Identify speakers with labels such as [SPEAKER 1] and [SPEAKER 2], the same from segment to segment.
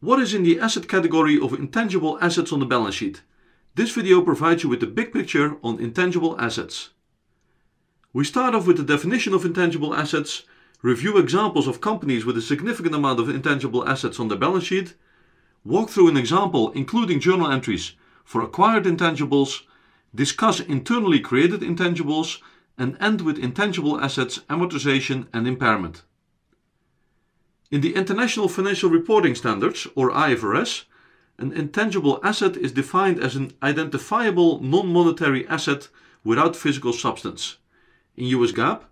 [SPEAKER 1] What is in the asset category of intangible assets on the balance sheet? This video provides you with the big picture on intangible assets. We start off with the definition of intangible assets, review examples of companies with a significant amount of intangible assets on their balance sheet, walk through an example including journal entries for acquired intangibles, discuss internally created intangibles, and end with intangible assets amortization and impairment. In the International Financial Reporting Standards, or IFRS, an intangible asset is defined as an identifiable non-monetary asset without physical substance. In US GAAP,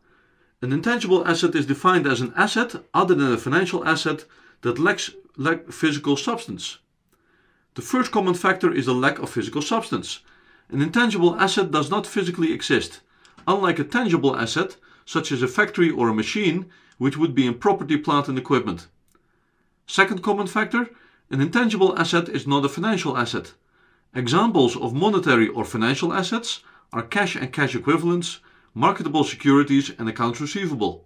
[SPEAKER 1] an intangible asset is defined as an asset other than a financial asset that lacks lack physical substance. The first common factor is the lack of physical substance. An intangible asset does not physically exist, unlike a tangible asset such as a factory or a machine, which would be in property, plant and equipment. Second common factor, an intangible asset is not a financial asset. Examples of monetary or financial assets are cash and cash equivalents, marketable securities and accounts receivable.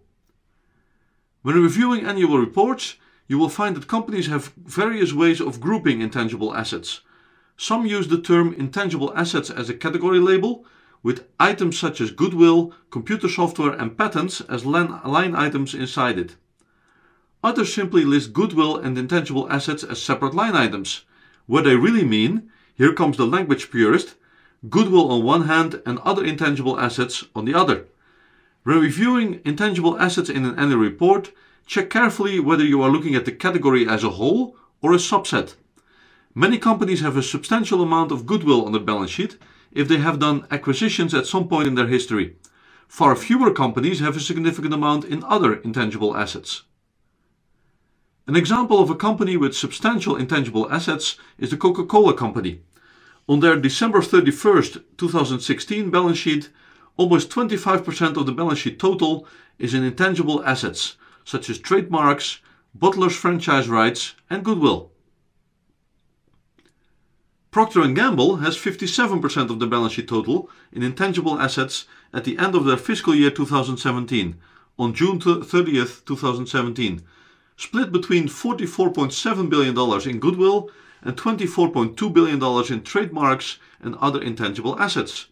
[SPEAKER 1] When reviewing annual reports, you will find that companies have various ways of grouping intangible assets. Some use the term intangible assets as a category label, with items such as goodwill, computer software, and patents as line items inside it. Others simply list goodwill and intangible assets as separate line items. What they really mean, here comes the language purist, goodwill on one hand and other intangible assets on the other. When reviewing intangible assets in an annual report, check carefully whether you are looking at the category as a whole or a subset. Many companies have a substantial amount of goodwill on the balance sheet, if they have done acquisitions at some point in their history. Far fewer companies have a significant amount in other intangible assets. An example of a company with substantial intangible assets is the Coca-Cola Company. On their December 31st, 2016 balance sheet, almost 25% of the balance sheet total is in intangible assets, such as trademarks, bottlers franchise rights, and goodwill. Procter & Gamble has 57% of the balance sheet total in intangible assets at the end of their fiscal year 2017, on June 30th, 2017, split between $44.7 billion in goodwill and $24.2 billion in trademarks and other intangible assets.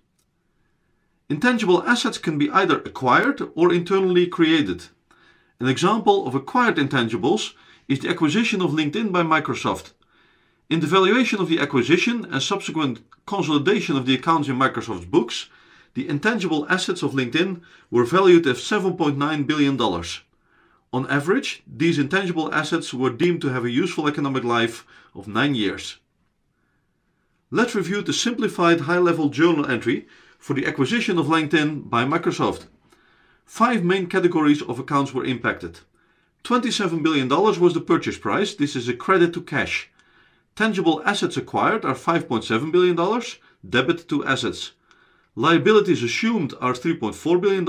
[SPEAKER 1] Intangible assets can be either acquired or internally created. An example of acquired intangibles is the acquisition of LinkedIn by Microsoft in the valuation of the acquisition and subsequent consolidation of the accounts in Microsoft's books, the intangible assets of LinkedIn were valued at $7.9 billion. On average, these intangible assets were deemed to have a useful economic life of nine years. Let's review the simplified high-level journal entry for the acquisition of LinkedIn by Microsoft. Five main categories of accounts were impacted. $27 billion was the purchase price. This is a credit to cash. Tangible assets acquired are $5.7 billion, debit to assets. Liabilities assumed are $3.4 billion,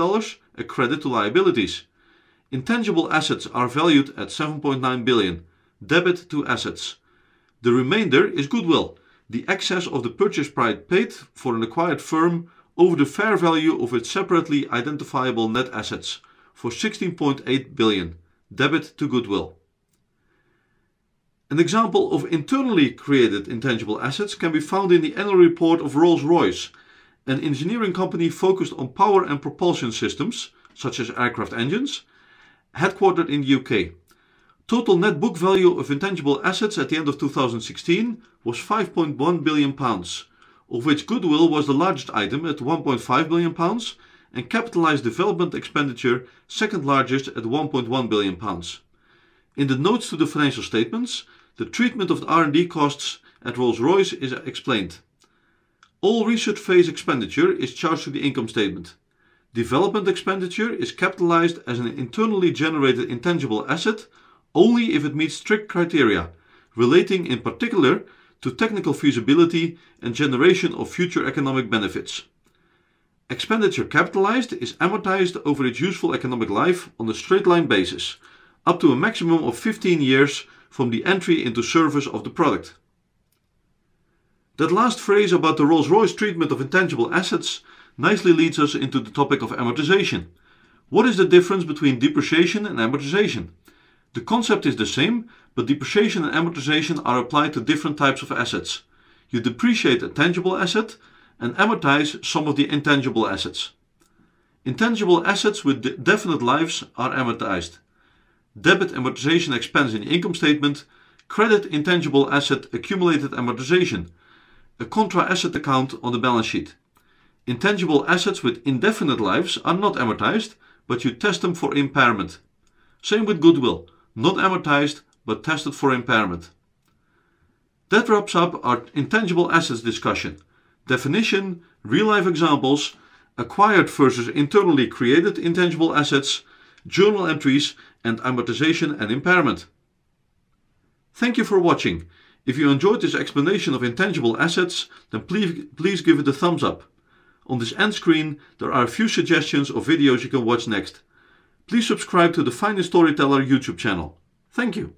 [SPEAKER 1] a credit to liabilities. Intangible assets are valued at $7.9 billion, debit to assets. The remainder is goodwill, the excess of the purchase price paid for an acquired firm over the fair value of its separately identifiable net assets for $16.8 billion, debit to goodwill. An example of internally created intangible assets can be found in the annual report of Rolls-Royce, an engineering company focused on power and propulsion systems, such as aircraft engines, headquartered in the UK. Total net book value of intangible assets at the end of 2016 was 5.1 billion pounds, of which goodwill was the largest item at 1.5 billion pounds and capitalized development expenditure second largest at 1.1 billion pounds. In the notes to the financial statements, the treatment of the R&D costs at Rolls-Royce is explained. All research phase expenditure is charged to the income statement. Development expenditure is capitalized as an internally generated intangible asset only if it meets strict criteria, relating in particular to technical feasibility and generation of future economic benefits. Expenditure capitalized is amortized over its useful economic life on a straight line basis, up to a maximum of 15 years from the entry into service of the product. That last phrase about the Rolls-Royce treatment of intangible assets nicely leads us into the topic of amortization. What is the difference between depreciation and amortization? The concept is the same, but depreciation and amortization are applied to different types of assets. You depreciate a tangible asset and amortize some of the intangible assets. Intangible assets with definite lives are amortized debit amortization expense in the income statement, credit intangible asset accumulated amortization, a contra asset account on the balance sheet. Intangible assets with indefinite lives are not amortized, but you test them for impairment. Same with goodwill, not amortized, but tested for impairment. That wraps up our intangible assets discussion. Definition, real life examples, acquired versus internally created intangible assets, journal entries, and amortization and impairment. Thank you for watching. If you enjoyed this explanation of intangible assets, then please, please give it a thumbs up. On this end screen, there are a few suggestions of videos you can watch next. Please subscribe to the Finest Storyteller YouTube channel. Thank you.